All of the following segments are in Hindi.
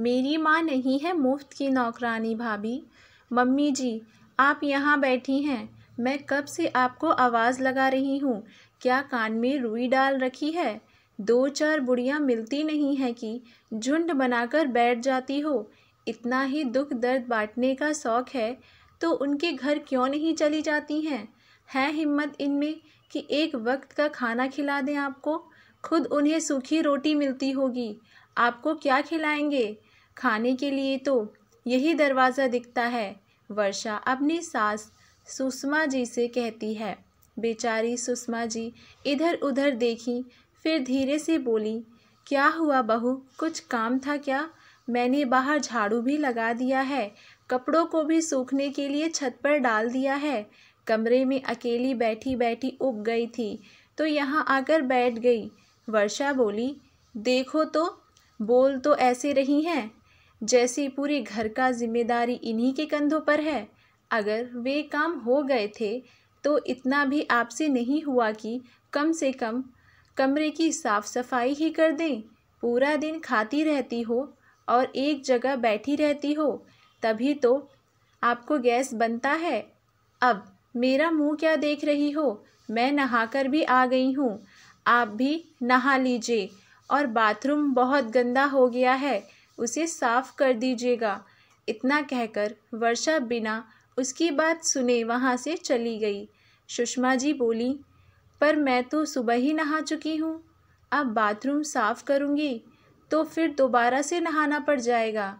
मेरी माँ नहीं है मुफ्त की नौकरानी भाभी मम्मी जी आप यहाँ बैठी हैं मैं कब से आपको आवाज़ लगा रही हूँ क्या कान में रुई डाल रखी है दो चार बुढ़ियाँ मिलती नहीं हैं कि झुंड बनाकर बैठ जाती हो इतना ही दुख दर्द बांटने का शौक़ है तो उनके घर क्यों नहीं चली जाती हैं है हिम्मत इनमें कि एक वक्त का खाना खिला दें आपको खुद उन्हें सूखी रोटी मिलती होगी आपको क्या खिलाएंगे खाने के लिए तो यही दरवाज़ा दिखता है वर्षा अपनी सास सुषमा जी से कहती है बेचारी सुषमा जी इधर उधर देखी फिर धीरे से बोली क्या हुआ बहू कुछ काम था क्या मैंने बाहर झाड़ू भी लगा दिया है कपड़ों को भी सूखने के लिए छत पर डाल दिया है कमरे में अकेली बैठी बैठी उग गई थी तो यहाँ आकर बैठ गई वर्षा बोली देखो तो बोल तो ऐसे रही हैं जैसे पूरे घर का जिम्मेदारी इन्हीं के कंधों पर है अगर वे काम हो गए थे तो इतना भी आपसे नहीं हुआ कि कम से कम कमरे की साफ़ सफाई ही कर दें पूरा दिन खाती रहती हो और एक जगह बैठी रहती हो तभी तो आपको गैस बनता है अब मेरा मुंह क्या देख रही हो मैं नहाकर भी आ गई हूँ आप भी नहा लीजिए और बाथरूम बहुत गंदा हो गया है उसे साफ़ कर दीजिएगा इतना कहकर वर्षा बिना उसकी बात सुने वहाँ से चली गई सुषमा जी बोली पर मैं तो सुबह ही नहा चुकी हूँ अब बाथरूम साफ़ करूँगी तो फिर दोबारा से नहाना पड़ जाएगा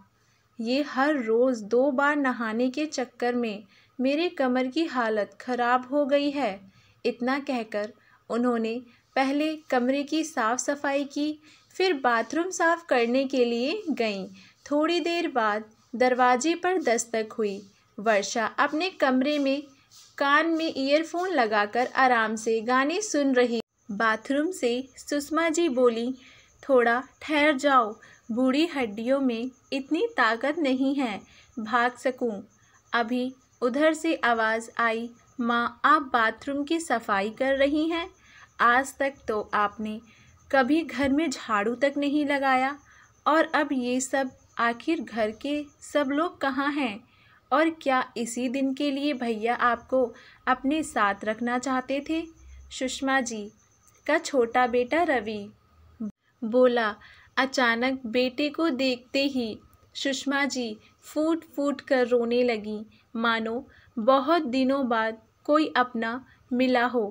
ये हर रोज़ दो बार नहाने के चक्कर में मेरे कमर की हालत ख़राब हो गई है इतना कहकर उन्होंने पहले कमरे की साफ़ सफाई की फिर बाथरूम साफ करने के लिए गईं थोड़ी देर बाद दरवाजे पर दस्तक हुई वर्षा अपने कमरे में कान में ईयरफोन लगाकर आराम से गाने सुन रही बाथरूम से सुषमा जी बोली थोड़ा ठहर जाओ बूढ़ी हड्डियों में इतनी ताकत नहीं है भाग सकूं। अभी उधर से आवाज़ आई माँ आप बाथरूम की सफाई कर रही हैं आज तक तो आपने कभी घर में झाड़ू तक नहीं लगाया और अब ये सब आखिर घर के सब लोग कहाँ हैं और क्या इसी दिन के लिए भैया आपको अपने साथ रखना चाहते थे सुषमा जी का छोटा बेटा रवि बोला अचानक बेटे को देखते ही सुषमा जी फूट फूट कर रोने लगी मानो बहुत दिनों बाद कोई अपना मिला हो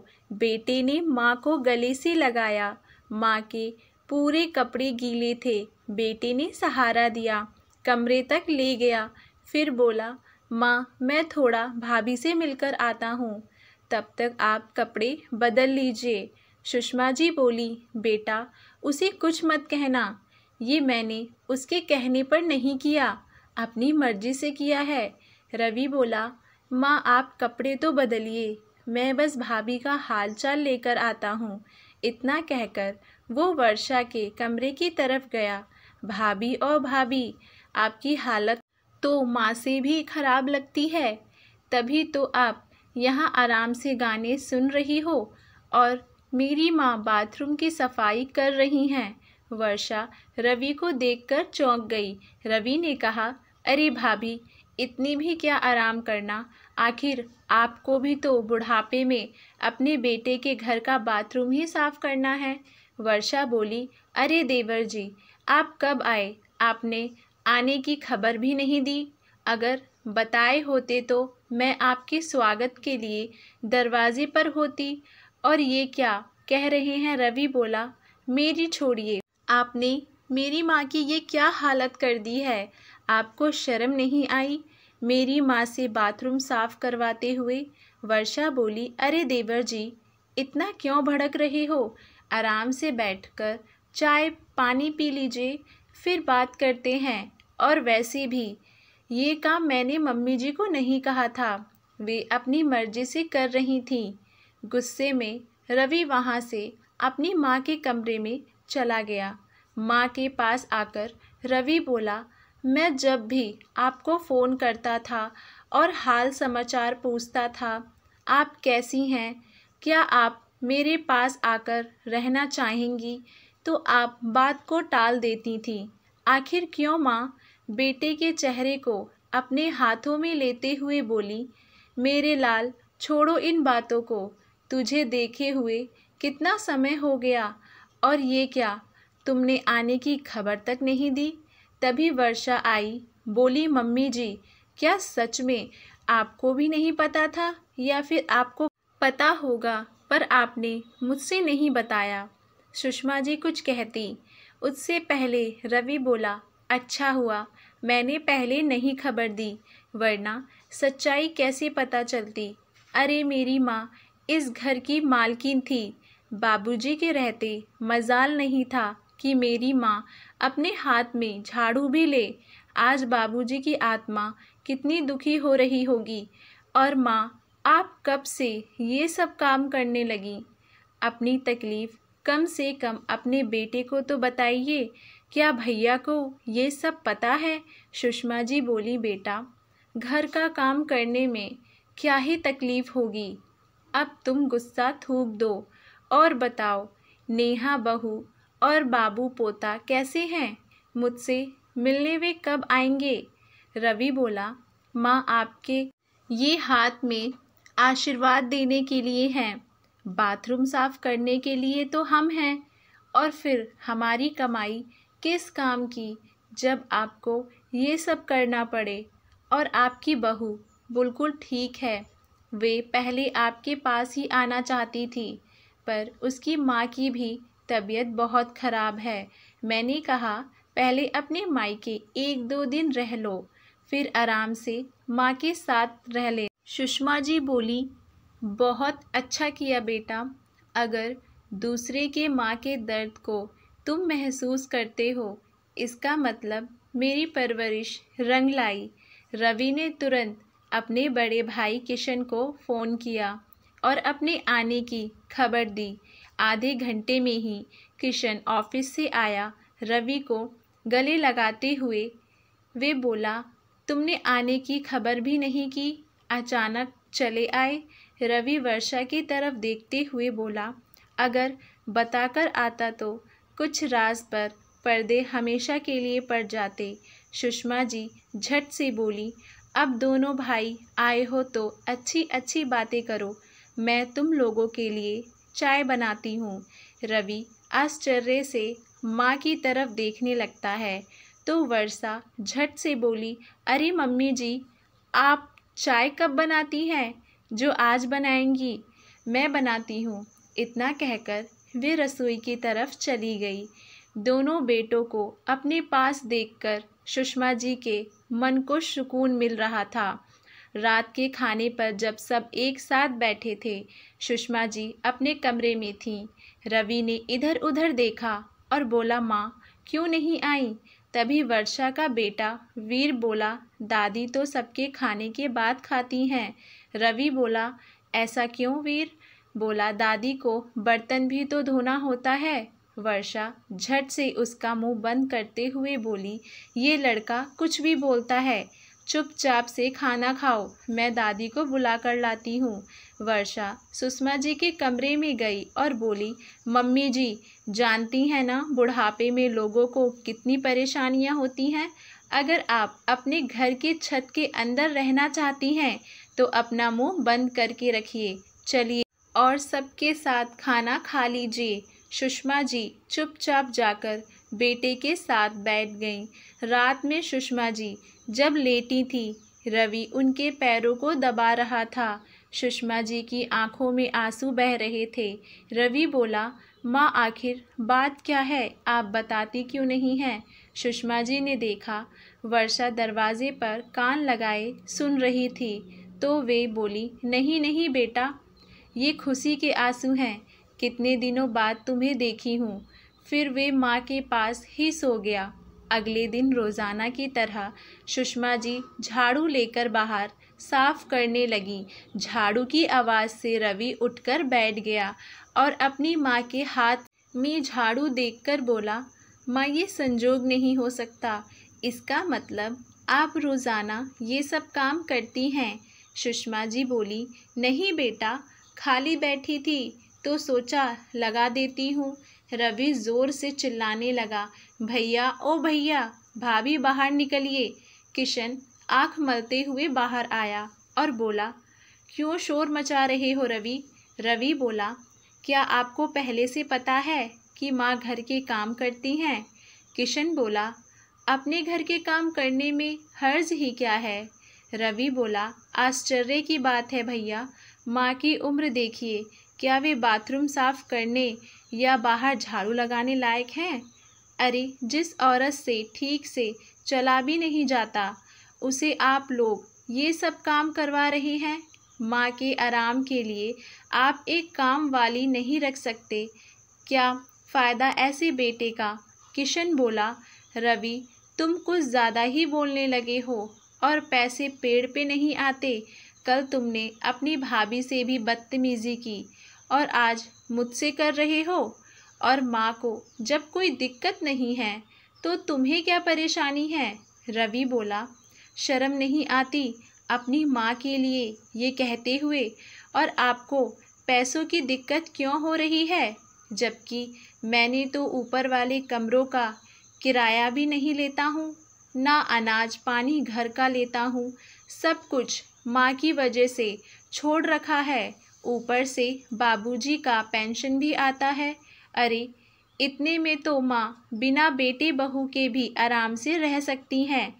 बेटे ने माँ को गले से लगाया माँ के पूरे कपड़े गीले थे बेटे ने सहारा दिया कमरे तक ले गया फिर बोला माँ मैं थोड़ा भाभी से मिलकर आता हूँ तब तक आप कपड़े बदल लीजिए सुषमा जी बोली बेटा उसे कुछ मत कहना ये मैंने उसके कहने पर नहीं किया अपनी मर्जी से किया है रवि बोला माँ आप कपड़े तो बदलिए मैं बस भाभी का हालचाल लेकर आता हूँ इतना कहकर वो वर्षा के कमरे की तरफ गया भाभी और भाभी आपकी हालत तो माँ से भी ख़राब लगती है तभी तो आप यहाँ आराम से गाने सुन रही हो और मेरी माँ बाथरूम की सफाई कर रही हैं वर्षा रवि को देखकर चौंक गई रवि ने कहा अरे भाभी इतनी भी क्या आराम करना आखिर आपको भी तो बुढ़ापे में अपने बेटे के घर का बाथरूम ही साफ करना है वर्षा बोली अरे देवर जी आप कब आए आपने आने की खबर भी नहीं दी अगर बताए होते तो मैं आपके स्वागत के लिए दरवाजे पर होती और ये क्या कह रहे हैं रवि बोला मेरी छोड़िए आपने मेरी माँ की ये क्या हालत कर दी है आपको शर्म नहीं आई मेरी माँ से बाथरूम साफ करवाते हुए वर्षा बोली अरे देवर जी इतना क्यों भड़क रहे हो आराम से बैठकर चाय पानी पी लीजिए फिर बात करते हैं और वैसे भी ये काम मैंने मम्मी जी को नहीं कहा था वे अपनी मर्जी से कर रही थीं गुस्से में रवि वहाँ से अपनी माँ के कमरे में चला गया माँ के पास आकर रवि बोला मैं जब भी आपको फ़ोन करता था और हाल समाचार पूछता था आप कैसी हैं क्या आप मेरे पास आकर रहना चाहेंगी तो आप बात को टाल देती थी आखिर क्यों माँ बेटे के चेहरे को अपने हाथों में लेते हुए बोली मेरे लाल छोड़ो इन बातों को तुझे देखे हुए कितना समय हो गया और ये क्या तुमने आने की खबर तक नहीं दी तभी वर्षा आई बोली मम्मी जी क्या सच में आपको भी नहीं पता था या फिर आपको पता होगा पर आपने मुझसे नहीं बताया सुषमा जी कुछ कहती उससे पहले रवि बोला अच्छा हुआ मैंने पहले नहीं खबर दी वरना सच्चाई कैसे पता चलती अरे मेरी माँ इस घर की मालकिन थी बाबूजी के रहते मजाल नहीं था कि मेरी माँ अपने हाथ में झाड़ू भी ले आज बाबूजी की आत्मा कितनी दुखी हो रही होगी और माँ आप कब से ये सब काम करने लगी अपनी तकलीफ़ कम से कम अपने बेटे को तो बताइए क्या भैया को ये सब पता है सुषमा जी बोली बेटा घर का काम करने में क्या ही तकलीफ़ होगी अब तुम गुस्सा थूक दो और बताओ नेहा बहू और बाबू पोता कैसे हैं मुझसे मिलने वे कब आएंगे रवि बोला माँ आपके ये हाथ में आशीर्वाद देने के लिए हैं बाथरूम साफ करने के लिए तो हम हैं और फिर हमारी कमाई किस काम की जब आपको ये सब करना पड़े और आपकी बहू बिल्कुल ठीक है वे पहले आपके पास ही आना चाहती थी पर उसकी माँ की भी तबीयत बहुत ख़राब है मैंने कहा पहले अपने मायके एक दो दिन रह लो फिर आराम से माँ के साथ रह ले सुषमा जी बोली बहुत अच्छा किया बेटा अगर दूसरे के माँ के दर्द को तुम महसूस करते हो इसका मतलब मेरी परवरिश रंग लाई रवि ने तुरंत अपने बड़े भाई किशन को फ़ोन किया और अपने आने की खबर दी आधे घंटे में ही किशन ऑफिस से आया रवि को गले लगाते हुए वे बोला तुमने आने की खबर भी नहीं की अचानक चले आए रवि वर्षा की तरफ देखते हुए बोला अगर बताकर आता तो कुछ राज पर पर्दे हमेशा के लिए पड़ जाते सुषमा जी झट से बोली अब दोनों भाई आए हो तो अच्छी अच्छी बातें करो मैं तुम लोगों के लिए चाय बनाती हूँ रवि आश्चर्य से माँ की तरफ देखने लगता है तो वर्षा झट से बोली अरे मम्मी जी आप चाय कब बनाती हैं जो आज बनाएंगी मैं बनाती हूँ इतना कहकर वे रसोई की तरफ चली गई दोनों बेटों को अपने पास देखकर सुषमा जी के मन को सुकून मिल रहा था रात के खाने पर जब सब एक साथ बैठे थे सुषमा जी अपने कमरे में थीं रवि ने इधर उधर देखा और बोला माँ क्यों नहीं आई तभी वर्षा का बेटा वीर बोला दादी तो सबके खाने के बाद खाती हैं रवि बोला ऐसा क्यों वीर बोला दादी को बर्तन भी तो धोना होता है वर्षा झट से उसका मुंह बंद करते हुए बोली ये लड़का कुछ भी बोलता है चुपचाप से खाना खाओ मैं दादी को बुला कर लाती हूँ वर्षा सुषमा जी के कमरे में गई और बोली मम्मी जी जानती हैं ना बुढ़ापे में लोगों को कितनी परेशानियाँ होती हैं अगर आप अपने घर के छत के अंदर रहना चाहती हैं तो अपना मुंह बंद करके रखिए चलिए और सबके साथ खाना खा लीजिए सुषमा जी चुपचाप जाकर बेटे के साथ बैठ गई रात में सुषमा जी जब लेटी थी रवि उनके पैरों को दबा रहा था सुषमा जी की आंखों में आंसू बह रहे थे रवि बोला माँ आखिर बात क्या है आप बताती क्यों नहीं हैं सुषमा जी ने देखा वर्षा दरवाजे पर कान लगाए सुन रही थी तो वे बोली नहीं नहीं बेटा ये खुशी के आंसू हैं कितने दिनों बाद तुम्हें देखी हूँ फिर वे माँ के पास ही सो गया अगले दिन रोज़ाना की तरह सुषमा जी झाड़ू लेकर बाहर साफ करने लगी झाड़ू की आवाज़ से रवि उठकर बैठ गया और अपनी माँ के हाथ में झाड़ू देखकर बोला माँ ये संजोग नहीं हो सकता इसका मतलब आप रोज़ाना ये सब काम करती हैं सुषमा जी बोली नहीं बेटा खाली बैठी थी तो सोचा लगा देती हूँ रवि ज़ोर से चिल्लाने लगा भैया ओ भैया भाभी बाहर निकलिए किशन आँख मलते हुए बाहर आया और बोला क्यों शोर मचा रहे हो रवि रवि बोला क्या आपको पहले से पता है कि माँ घर के काम करती हैं किशन बोला अपने घर के काम करने में हर्ज ही क्या है रवि बोला आश्चर्य की बात है भैया माँ की उम्र देखिए क्या वे बाथरूम साफ करने या बाहर झाड़ू लगाने लायक हैं अरे जिस औरत से ठीक से चला भी नहीं जाता उसे आप लोग ये सब काम करवा रहे हैं माँ के आराम के लिए आप एक काम वाली नहीं रख सकते क्या फ़ायदा ऐसे बेटे का किशन बोला रवि तुम कुछ ज़्यादा ही बोलने लगे हो और पैसे पेड़ पे नहीं आते कल तुमने अपनी भाभी से भी बदतमीज़ी की और आज मुझसे कर रहे हो और माँ को जब कोई दिक्कत नहीं है तो तुम्हें क्या परेशानी है रवि बोला शर्म नहीं आती अपनी माँ के लिए ये कहते हुए और आपको पैसों की दिक्कत क्यों हो रही है जबकि मैंने तो ऊपर वाले कमरों का किराया भी नहीं लेता हूँ ना अनाज पानी घर का लेता हूँ सब कुछ माँ की वजह से छोड़ रखा है ऊपर से बाबूजी का पेंशन भी आता है अरे इतने में तो माँ बिना बेटे बहू के भी आराम से रह सकती हैं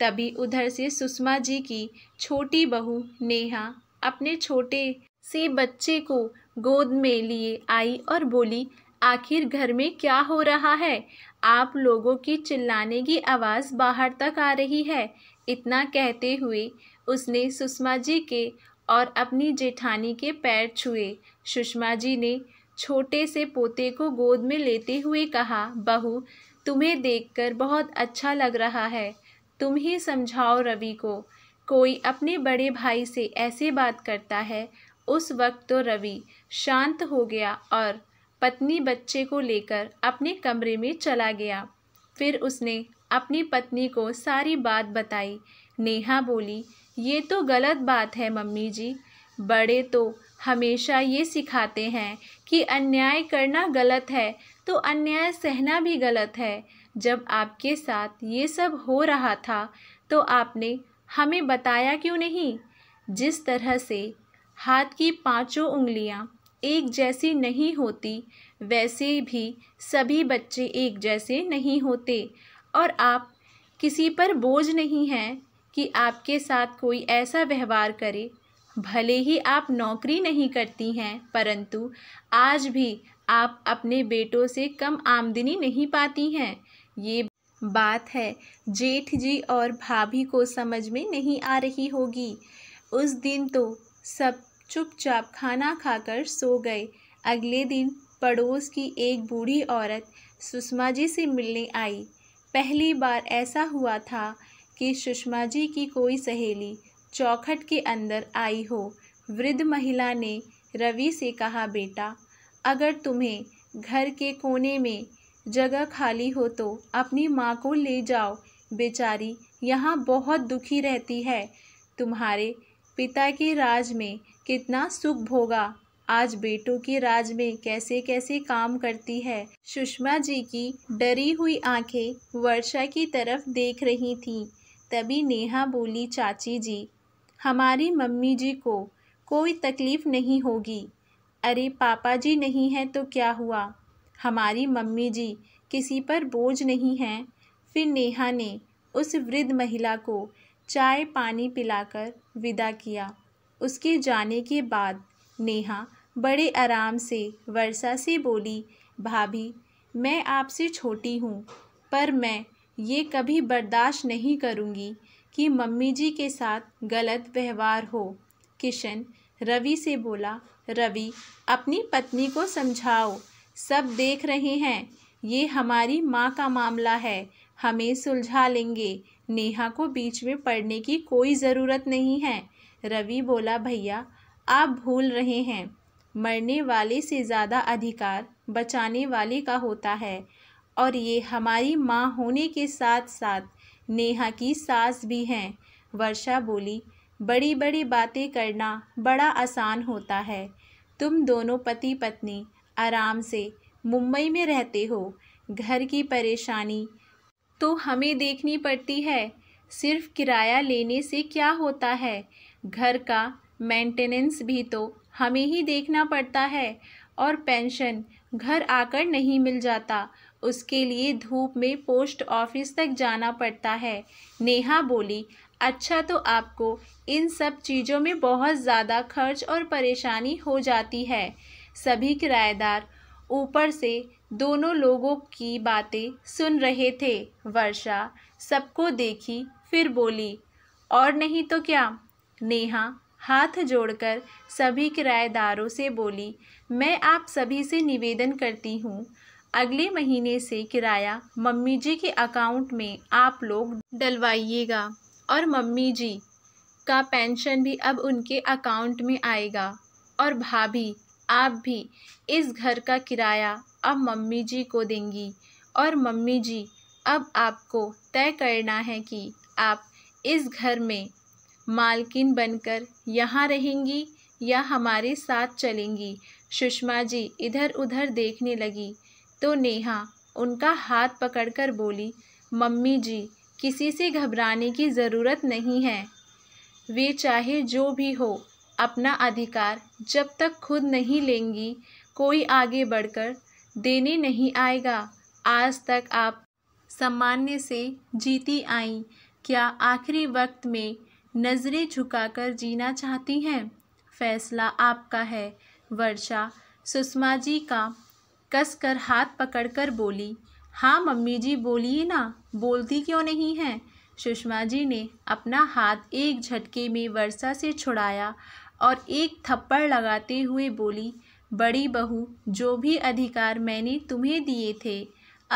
तभी उधर से सुषमा जी की छोटी बहू नेहा अपने छोटे से बच्चे को गोद में लिए आई और बोली आखिर घर में क्या हो रहा है आप लोगों की चिल्लाने की आवाज़ बाहर तक आ रही है इतना कहते हुए उसने सुषमा जी के और अपनी जेठानी के पैर छुए सुषमा जी ने छोटे से पोते को गोद में लेते हुए कहा बहू तुम्हें देखकर बहुत अच्छा लग रहा है तुम ही समझाओ रवि को कोई अपने बड़े भाई से ऐसे बात करता है उस वक्त तो रवि शांत हो गया और पत्नी बच्चे को लेकर अपने कमरे में चला गया फिर उसने अपनी पत्नी को सारी बात बताई नेहा बोली ये तो गलत बात है मम्मी जी बड़े तो हमेशा ये सिखाते हैं कि अन्याय करना गलत है तो अन्याय सहना भी गलत है जब आपके साथ ये सब हो रहा था तो आपने हमें बताया क्यों नहीं जिस तरह से हाथ की पांचों उंगलियां एक जैसी नहीं होती वैसे भी सभी बच्चे एक जैसे नहीं होते और आप किसी पर बोझ नहीं हैं कि आपके साथ कोई ऐसा व्यवहार करे भले ही आप नौकरी नहीं करती हैं परंतु आज भी आप अपने बेटों से कम आमदनी नहीं पाती हैं ये बात है जेठ जी और भाभी को समझ में नहीं आ रही होगी उस दिन तो सब चुपचाप खाना खाकर सो गए अगले दिन पड़ोस की एक बूढ़ी औरत सुषमा जी से मिलने आई पहली बार ऐसा हुआ था कि सुषमा जी की कोई सहेली चौखट के अंदर आई हो वृद्ध महिला ने रवि से कहा बेटा अगर तुम्हें घर के कोने में जगह खाली हो तो अपनी माँ को ले जाओ बेचारी यहाँ बहुत दुखी रहती है तुम्हारे पिता के राज में कितना सुख भोगा आज बेटों के राज में कैसे कैसे काम करती है सुषमा जी की डरी हुई आंखें वर्षा की तरफ देख रही थीं तभी नेहा बोली चाची जी हमारी मम्मी जी को कोई तकलीफ़ नहीं होगी अरे पापा जी नहीं हैं तो क्या हुआ हमारी मम्मी जी किसी पर बोझ नहीं हैं फिर नेहा ने उस वृद्ध महिला को चाय पानी पिलाकर विदा किया उसके जाने के बाद नेहा बड़े आराम से वर्षा से बोली भाभी मैं आपसे छोटी हूँ पर मैं ये कभी बर्दाश्त नहीं करूँगी कि मम्मी जी के साथ गलत व्यवहार हो किशन रवि से बोला रवि अपनी पत्नी को समझाओ सब देख रहे हैं ये हमारी माँ का मामला है हमें सुलझा लेंगे नेहा को बीच में पड़ने की कोई ज़रूरत नहीं है रवि बोला भैया आप भूल रहे हैं मरने वाले से ज़्यादा अधिकार बचाने वाले का होता है और ये हमारी माँ होने के साथ साथ नेहा की सास भी हैं वर्षा बोली बड़ी बड़ी बातें करना बड़ा आसान होता है तुम दोनों पति पत्नी आराम से मुंबई में रहते हो घर की परेशानी तो हमें देखनी पड़ती है सिर्फ किराया लेने से क्या होता है घर का मेंटेनेंस भी तो हमें ही देखना पड़ता है और पेंशन घर आकर नहीं मिल जाता उसके लिए धूप में पोस्ट ऑफिस तक जाना पड़ता है नेहा बोली अच्छा तो आपको इन सब चीज़ों में बहुत ज़्यादा खर्च और परेशानी हो जाती है सभी किराएदार ऊपर से दोनों लोगों की बातें सुन रहे थे वर्षा सबको देखी फिर बोली और नहीं तो क्या नेहा हाथ जोड़कर सभी किराएदारों से बोली मैं आप सभी से निवेदन करती हूँ अगले महीने से किराया मम्मी जी के अकाउंट में आप लोग डलवाइएगा और मम्मी जी का पेंशन भी अब उनके अकाउंट में आएगा और भाभी आप भी इस घर का किराया अब मम्मी जी को देंगी और मम्मी जी अब आपको तय करना है कि आप इस घर में मालकिन बनकर यहाँ रहेंगी या हमारे साथ चलेंगी सुषमा जी इधर उधर देखने लगी तो नेहा उनका हाथ पकड़कर बोली मम्मी जी किसी से घबराने की ज़रूरत नहीं है वे चाहे जो भी हो अपना अधिकार जब तक खुद नहीं लेंगी कोई आगे बढ़कर देने नहीं आएगा आज तक आप सम्मान्य से जीती आई क्या आखिरी वक्त में नज़रें झुकाकर जीना चाहती हैं फैसला आपका है वर्षा सुषमा जी का कसकर हाथ पकड़कर बोली हाँ मम्मी जी बोलिए ना बोलती क्यों नहीं हैं सुषमा जी ने अपना हाथ एक झटके में वर्षा से छुड़ाया और एक थप्पड़ लगाते हुए बोली बड़ी बहू जो भी अधिकार मैंने तुम्हें दिए थे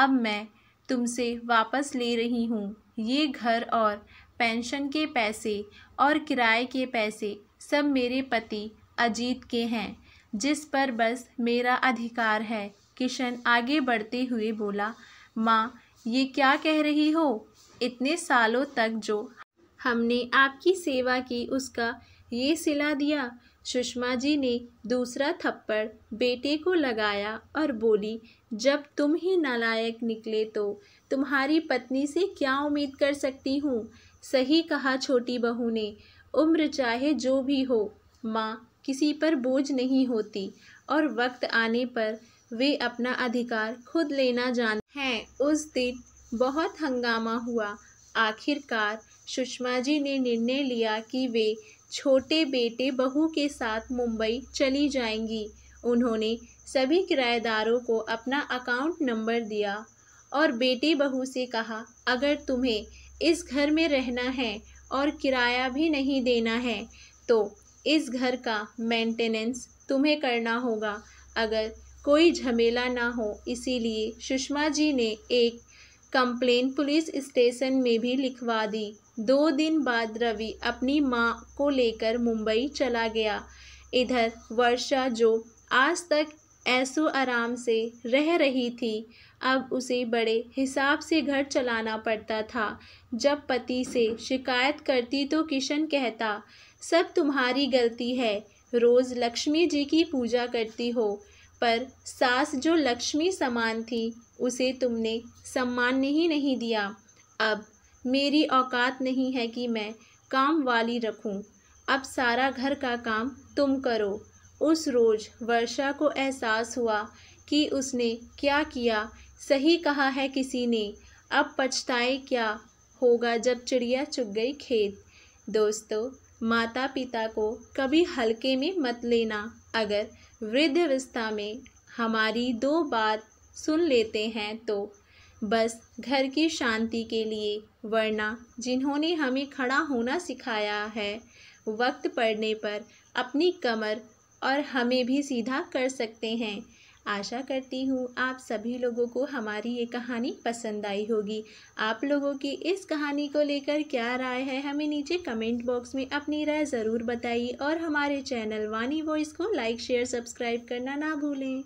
अब मैं तुमसे वापस ले रही हूँ ये घर और पेंशन के पैसे और किराए के पैसे सब मेरे पति अजीत के हैं जिस पर बस मेरा अधिकार है किशन आगे बढ़ते हुए बोला माँ ये क्या कह रही हो इतने सालों तक जो हमने आपकी सेवा की उसका ये सिला दिया सुषमा जी ने दूसरा थप्पड़ बेटे को लगाया और बोली जब तुम ही नालायक निकले तो तुम्हारी पत्नी से क्या उम्मीद कर सकती हूँ सही कहा छोटी बहू ने उम्र चाहे जो भी हो माँ किसी पर बोझ नहीं होती और वक्त आने पर वे अपना अधिकार खुद लेना जान हैं उस दिन बहुत हंगामा हुआ आखिरकार सुषमा जी ने निर्णय लिया कि वे छोटे बेटे बहू के साथ मुंबई चली जाएंगी उन्होंने सभी किराएदारों को अपना अकाउंट नंबर दिया और बेटे बहू से कहा अगर तुम्हें इस घर में रहना है और किराया भी नहीं देना है तो इस घर का मेंटेनेंस तुम्हें करना होगा अगर कोई झमेला ना हो इसीलिए सुषमा जी ने एक कंप्लेन पुलिस स्टेशन में भी लिखवा दी दो दिन बाद रवि अपनी माँ को लेकर मुंबई चला गया इधर वर्षा जो आज तक ऐसो आराम से रह रही थी अब उसे बड़े हिसाब से घर चलाना पड़ता था जब पति से शिकायत करती तो किशन कहता सब तुम्हारी गलती है रोज़ लक्ष्मी जी की पूजा करती हो पर सास जो लक्ष्मी समान थी उसे तुमने सम्मान नहीं नहीं दिया अब मेरी औकात नहीं है कि मैं काम वाली रखूं। अब सारा घर का काम तुम करो उस रोज़ वर्षा को एहसास हुआ कि उसने क्या किया सही कहा है किसी ने अब पछताए क्या होगा जब चिड़िया चुग गई खेत दोस्तों माता पिता को कभी हल्के में मत लेना अगर वृद्धावस्था में हमारी दो बात सुन लेते हैं तो बस घर की शांति के लिए वरना जिन्होंने हमें खड़ा होना सिखाया है वक्त पड़ने पर अपनी कमर और हमें भी सीधा कर सकते हैं आशा करती हूँ आप सभी लोगों को हमारी ये कहानी पसंद आई होगी आप लोगों की इस कहानी को लेकर क्या राय है हमें नीचे कमेंट बॉक्स में अपनी राय ज़रूर बताइए और हमारे चैनल वानी वॉइस को लाइक शेयर सब्सक्राइब करना ना भूलें